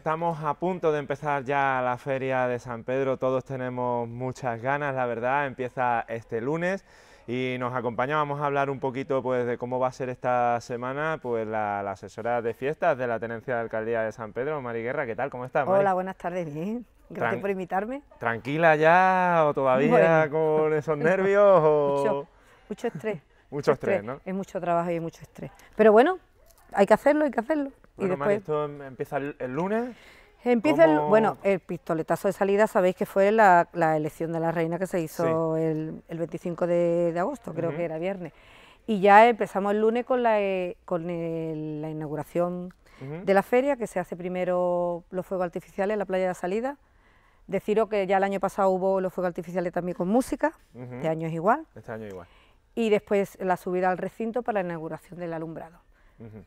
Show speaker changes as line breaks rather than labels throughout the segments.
estamos a punto de empezar ya la Feria de San Pedro, todos tenemos muchas ganas, la verdad, empieza este lunes y nos acompaña, vamos a hablar un poquito pues, de cómo va a ser esta semana pues, la, asesora de fiestas de la Tenencia de Alcaldía de San Pedro, Mari Guerra, ¿qué tal? ¿Cómo estás? Hola,
buenas tardes, bien. Gracias por invitarme.
¿Tranquila ya o todavía con esos nervios? Mucho, mucho estrés. mucho estrés, ¿no?
Es mucho trabajo y mucho estrés. Pero bueno, hay que hacerlo, hay que hacerlo. Y
esto em, empieza el, lunes. Empieza el, bueno,
el pistoletazo de salida, sabéis que fue la, elección de la reina que se hizo el, 25 de, agosto, creo que era viernes. Y ya empezamos el lunes con la, eh, con la inauguración de la feria, que se hace primero los fuegos artificiales en la playa de salida. Deciros que ya el año pasado hubo los fuegos artificiales también con música, este año es igual. Este año igual. Y después la subida al recinto para la inauguración del alumbrado.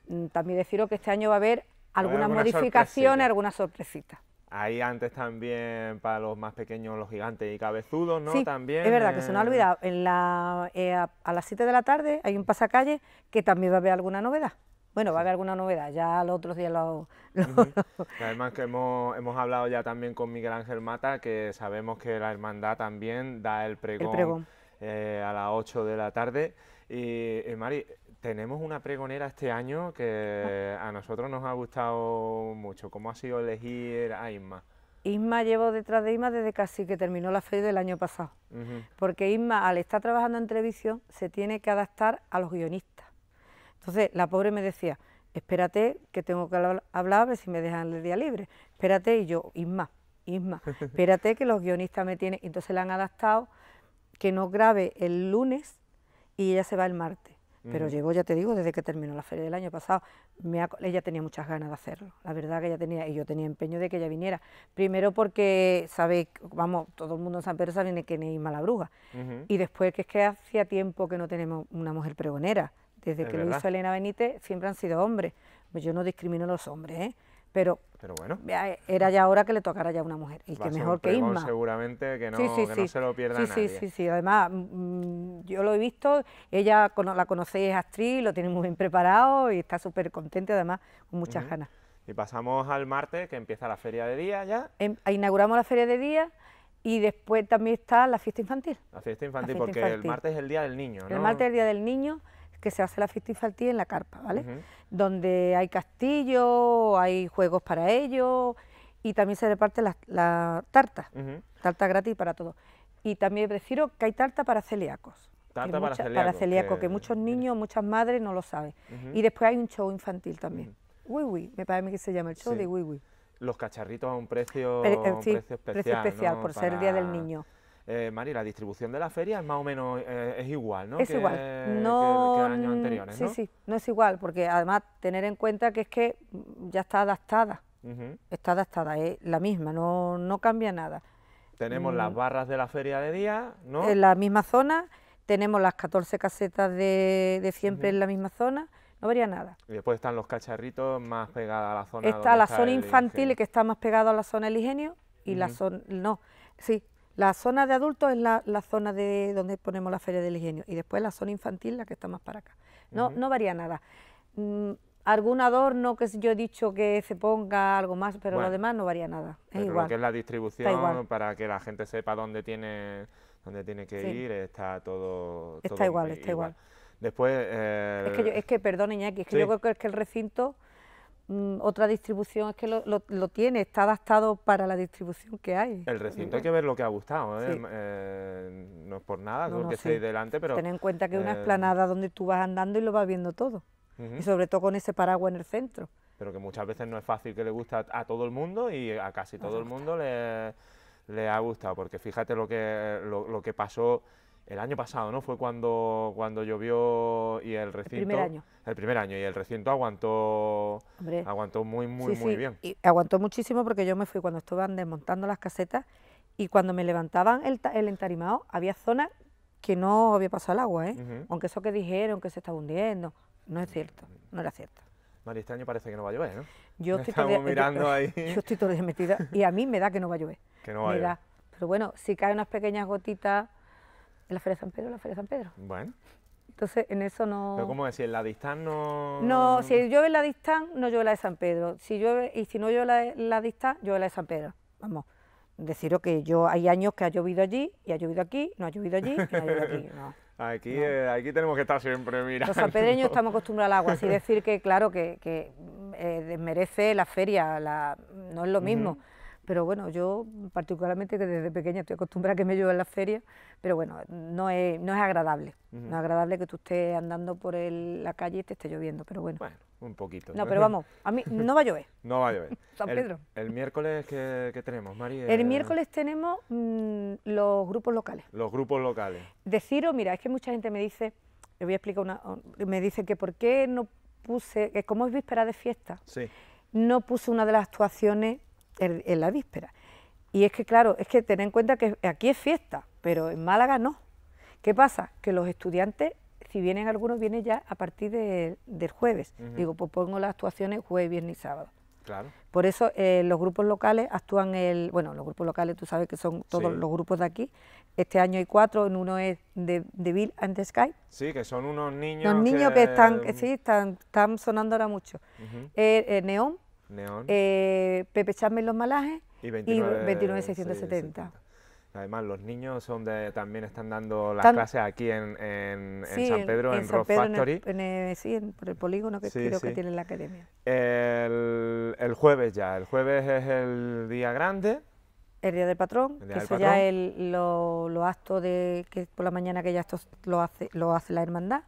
Mm, también deciros que este año va a haber algunas alguna modificaciones, algunas sorpresitas.
Ahí antes también para los más pequeños, los gigantes y cabezudos, ¿no? también. Es verdad que eh, se nos ha olvidado.
En la, eh, a, las 7 de la tarde hay un pasacalle que también va a haber alguna novedad. Bueno, va a haber alguna novedad, ya los otros días lo...
Además que hemos, hemos, hablado ya también con Miguel Ángel Mata, que sabemos que la hermandad también da el pregón, eh, a las 8 de la tarde. Y, y Mari, tenemos una pregonera este año que ah. a nosotros nos ha gustado mucho. ¿Cómo ha sido elegir a Isma?
Isma llevo detrás de Isma desde casi que terminó la feria del año pasado, porque Isma al estar trabajando en televisión se tiene que adaptar a los guionistas. Entonces la pobre me decía, espérate que tengo que hablar, a si me dejan el día libre, espérate y yo, Isma, Isma, espérate que los guionistas me tienen, entonces le han adaptado que no grabe el lunes y ella se va el martes pero llevo, ya te digo, desde que terminó la feria del año pasado, me ella tenía muchas ganas de hacerlo, la verdad que ella tenía, y yo tenía empeño de que ella viniera, primero porque, sabéis, vamos, todo el mundo en San Pedro sabe que es mala bruja, y después que es que hacía tiempo que no tenemos una mujer pregonera, desde que lo hizo Elena Benítez siempre han sido hombres, pues yo no discrimino a los hombres, ¿eh? pero, bueno. era ya hora que le tocara ya una mujer, y que mejor que Isma. Seguramente que no, no se lo pierda sí, nadie. Sí, sí, sí, además mm, yo lo he visto, ella la conocéis, es actriz, lo tiene muy bien preparado y está súper contenta, además con muchas ganas.
Y pasamos al martes, que empieza la feria de día ya.
Em, inauguramos la feria de día y después también está la fiesta infantil. La fiesta infantil, porque el martes es el
Día del Niño, ¿no? El martes es el Día
del Niño que se hace la fiesta infantil en la carpa, ¿vale? Donde hay castillo, hay juegos para ellos y también se reparten las la tarta, tarta gratis para todos. Y también prefiero que hay tarta para celíacos.
Tarta para, celíaco, para Que...
muchos niños, muchas madres no lo saben. Y después hay un show infantil también. Uy, uy, me parece que se llama el show de Uy,
Los cacharritos a un precio, especial, por ser el Día del Niño. Eh, Mari, la distribución de la feria es más o menos eh, es igual, ¿no? Es igual, no, mm, sí, sí,
no es igual, porque además tener en cuenta que es que mm, ya está adaptada, está adaptada, es la misma, no, no cambia nada.
Tenemos las mm. barras de la feria de día, ¿no? En la
misma zona, tenemos las 14 casetas de, siempre en la misma zona, no habría nada.
Y después están los cacharritos más
pegados a la zona. Está la zona infantil, que está más pegada a la zona del ingenio, y la zona, no, sí, la zona de adultos es la, la, zona de donde ponemos la feria del ingenio y después la zona infantil, la que está más para acá. No, no varía nada. Mm, algún adorno que yo he dicho que se ponga algo más, pero lo demás no varía nada. Es igual. Lo que es la
distribución para que la gente sepa dónde tiene, dónde tiene que ir, está todo. Está igual, está igual. Después. Es, que eh, es que, perdón, Iñaki, es que yo creo
que, es que el recinto Mm, otra distribución es que lo, tiene, está adaptado para la distribución que hay. El recinto hay que
ver lo que ha gustado, ¿eh? Eh, no es por nada, no, que delante, pero... Ten en cuenta que es una eh, esplanada
donde tú vas andando y lo vas viendo todo, y sobre todo con ese paraguas en el centro.
Pero que muchas veces no es fácil que le guste a, todo el mundo y a casi todo el mundo le, ha gustado, porque fíjate lo que, lo que pasó el año pasado, ¿no? Fue cuando, cuando llovió y el recinto... El primer año. El primer año, y el recinto aguantó, Hombre. aguantó muy, muy, muy bien. Y
aguantó muchísimo porque yo me fui cuando estaban desmontando las casetas y cuando me levantaban el, el entarimado había zonas que no había pasado el agua, ¿eh? Aunque eso que dijeron que se estaba hundiendo, no es cierto, no era cierto.
María, este año parece que no va a llover, ¿no?
Yo estoy todo mirando estoy metida y a mí me da que no va a llover. Que no va a llover. Pero bueno, si caen unas pequeñas gotitas en la Feria de San Pedro, la Feria de San Pedro. Bueno. Entonces, en eso no... Pero ¿cómo
es? en la distan no... No,
si llueve en la distancia no llueve la de San Pedro. Si llueve, y si no llueve la, la distancia llueve la de San Pedro. Vamos, deciros que yo hay años que ha llovido allí, y ha llovido aquí, no ha llovido allí, y ha llovido aquí. No.
Aquí, eh, aquí tenemos que estar siempre mirando. Los sanpedreños estamos acostumbrados al agua, así decir
que, claro, que, eh, desmerece la feria, no es lo mismo pero bueno, yo particularmente que desde pequeña estoy acostumbrada a que me en las ferias, pero bueno, no es, no es agradable, no es agradable que tú estés andando por la calle y te esté lloviendo, pero bueno. Bueno,
un poquito. No, pero vamos,
a mí no va a llover. no va a llover. San Pedro.
El, miércoles que, tenemos, María. El eh, miércoles
tenemos mm, los grupos locales.
Los grupos locales.
Deciros, mira, es que mucha gente me dice, le voy a explicar una, me dice que por qué no puse, que como es víspera de fiesta, no puse una de las actuaciones en, la víspera. Y es que, claro, es que tener en cuenta que aquí es fiesta, pero en Málaga no. ¿Qué pasa? Que los estudiantes, si vienen algunos, vienen ya a partir de, del jueves. Digo, pues pongo las actuaciones jueves, viernes y sábado. Claro. Por eso eh, los grupos locales actúan el, bueno, los grupos locales tú sabes que son todos los grupos de aquí. Este año hay cuatro, uno es de, Bill and the Sky. Sí, que
son unos niños. Los niños que, mm.
están, están, sonando ahora mucho. Eh, eh, Neón, eh, Pepe Los Malajes y 29670.
Además, los niños son también están dando las clases aquí en, San Pedro, en, en Rock Factory.
sí, por el polígono que creo que tiene la academia.
El, jueves ya, el jueves es el día grande.
El día del patrón, eso ya es lo acto de, que por la mañana que ya esto lo hace, lo hace la hermandad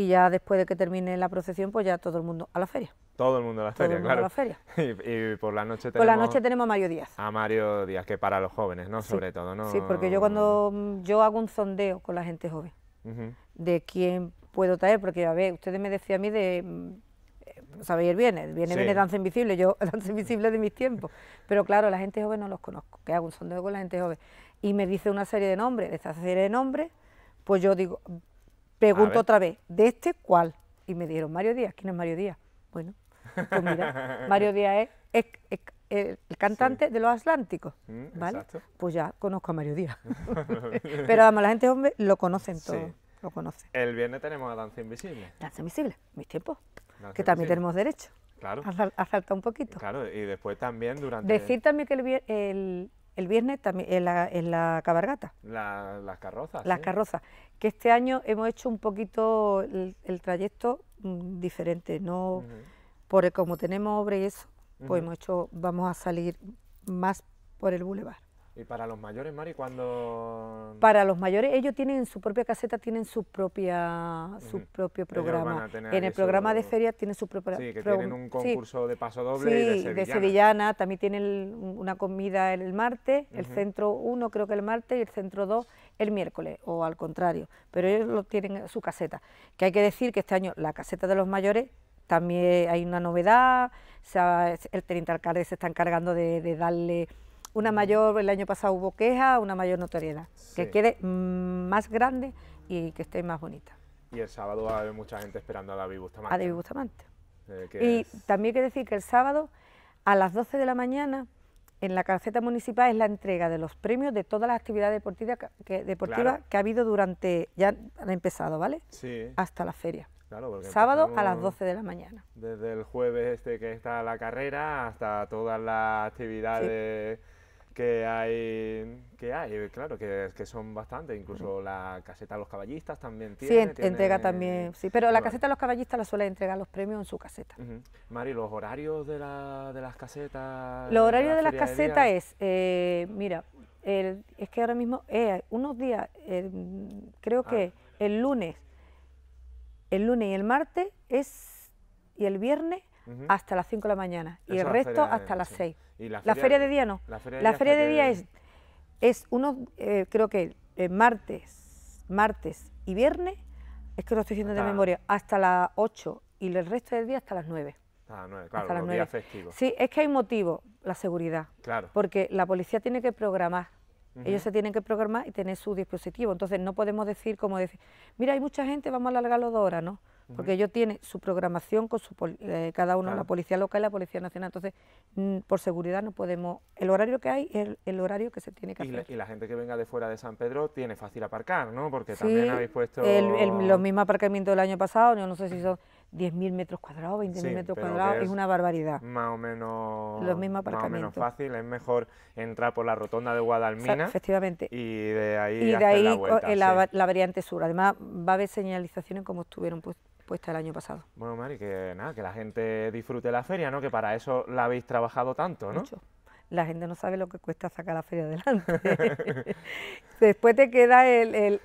y ya después de que termine la procesión, pues ya todo el mundo a la feria.
Todo el mundo a la todo feria, el mundo A la feria. Y, por la noche tenemos... Por la noche tenemos a Mario Díaz. A Mario Díaz, que para los jóvenes, ¿no? Sobre todo, ¿no? Sí, porque yo cuando
mm, yo hago un sondeo con la gente joven de quién puedo traer, porque a ver, ustedes me decían a mí de... Mm, eh, Sabéis el viene viene viene Danza Invisible, yo Danza Invisible de mis tiempos, pero claro, la gente joven no los conozco, que hago un sondeo con la gente joven y me dice una serie de nombres, de esta serie de nombres, pues yo digo, Pregunto otra vez, ¿de este cuál? Y me dieron Mario Díaz, ¿quién es Mario Díaz? Bueno, pues mira, Mario Díaz es, el cantante de los Atlánticos, mm, ¿vale? Pues ya conozco a Mario Díaz. Pero además la gente, hombre, lo conocen todos. todo, lo conoce El
viernes tenemos a Danza Invisible.
Danza Invisible, mis tiempos, que también tenemos derecho. Claro.
A, un poquito. Claro, y después también durante... Decir
también que el, viernes también en la, en cabargata.
las carrozas. Las carrozas,
que este año hemos hecho un poquito el, trayecto mm, diferente, no por como tenemos obra y eso, pues hemos hecho, vamos a salir más por el bulevar.
¿Y para los mayores, Mari, cuando...?
Para los mayores, ellos tienen su propia caseta, tienen su, propia, su propio programa. En el programa de ferias tienen su propia... Sí, que tienen un concurso de paso doble y de sevillana. También tienen una comida el martes, el centro 1 creo que el martes y el centro 2 el miércoles, o al contrario. Pero ellos lo tienen su caseta. Que hay que decir que este año la caseta de los mayores también hay una novedad. el teniente alcalde se está encargando de, de darle una mayor, el año pasado hubo queja, una mayor notoriedad, que quede mm, más grande y que esté más bonita.
Y el sábado va a haber mucha gente esperando a David Bustamante. A David Bustamante.
Eh, y también hay que decir que el sábado a las 12 de la mañana en la calceta municipal es la entrega de los premios de todas las actividades deportivas que, ha habido durante, ya han empezado, ¿vale? Sí. Hasta la feria. Claro, Sábado a las 12 de la mañana.
Desde el jueves este que está la carrera hasta todas las actividades que hay, que hay, claro, que, que son bastantes, incluso la caseta de los caballistas también tiene. Sí, entrega también, sí, pero la caseta
de los caballistas la suele entregar los premios en su caseta.
Mari, ¿los horarios de, la, de las casetas? Los horarios de, las casetas es,
eh, mira, es que ahora mismo, eh, unos días, creo que ah. el lunes, el lunes y el martes es, y el viernes hasta las 5 de la mañana y el resto hasta las 6. La, feria, de día no. La feria de, día, es, es eh, creo que eh, martes, martes y viernes, es que lo estoy diciendo de memoria, hasta las 8 y el resto del día hasta las 9. claro, hasta las 9, Sí, es que hay motivo, la seguridad. Claro. Porque la policía tiene que programar. Ellos se tienen que programar y tener su dispositivo. Entonces no podemos decir como decir, mira, hay mucha gente, vamos a alargarlo dos horas, ¿no? porque ellos tienen su programación con su, eh, cada uno, la policía local y la policía nacional. Entonces, mm, por seguridad no podemos... El horario que hay es el, horario que se tiene que hacer.
y la gente que venga de fuera de San Pedro tiene fácil aparcar, ¿no? Porque también habéis puesto... los mismos
aparcamientos del año pasado, yo no sé si son... 10.000 metros cuadrados, 20.000 metros cuadrados, es, una barbaridad.
Más o menos, Los mismos menos fácil, es mejor entrar por la rotonda de Guadalmina. efectivamente. Y de ahí, de la, vuelta, la,
la, variante sur. Además, va a haber señalizaciones como estuvieron puestas ...cuesta el año pasado.
Bueno, Mari, que nada, que la gente disfrute la feria, ¿no? Que para eso la habéis trabajado tanto, ¿no?
La gente no sabe lo que cuesta sacar la feria adelante. Después te queda el,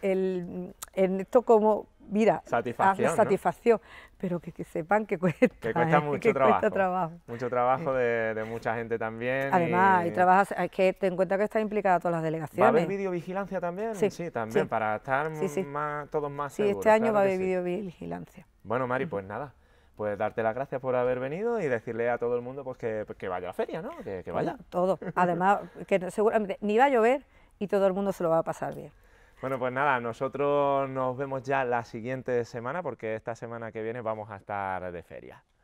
esto como, mira, satisfacción. satisfacción pero que, sepan que cuesta. ¿eh? mucho trabajo.
Mucho trabajo eh. de, mucha gente también. Además, y, trabajas,
hay que ten en cuenta que está implicada todas las delegaciones. ¿Va a haber videovigilancia también? Sí, sí también,
para estar
todos más seguros. Sí, este año va a haber videovigilancia.
Bueno, Mari, pues nada. Pues darte las gracias por haber venido y decirle a todo el mundo pues que, pues vaya a la feria, ¿no? Que, vaya.
todo. Además, que seguramente ni va a llover y todo el mundo se lo va a pasar bien.
Bueno, pues nada, nosotros nos vemos ya la siguiente semana porque esta semana que viene vamos a estar de feria.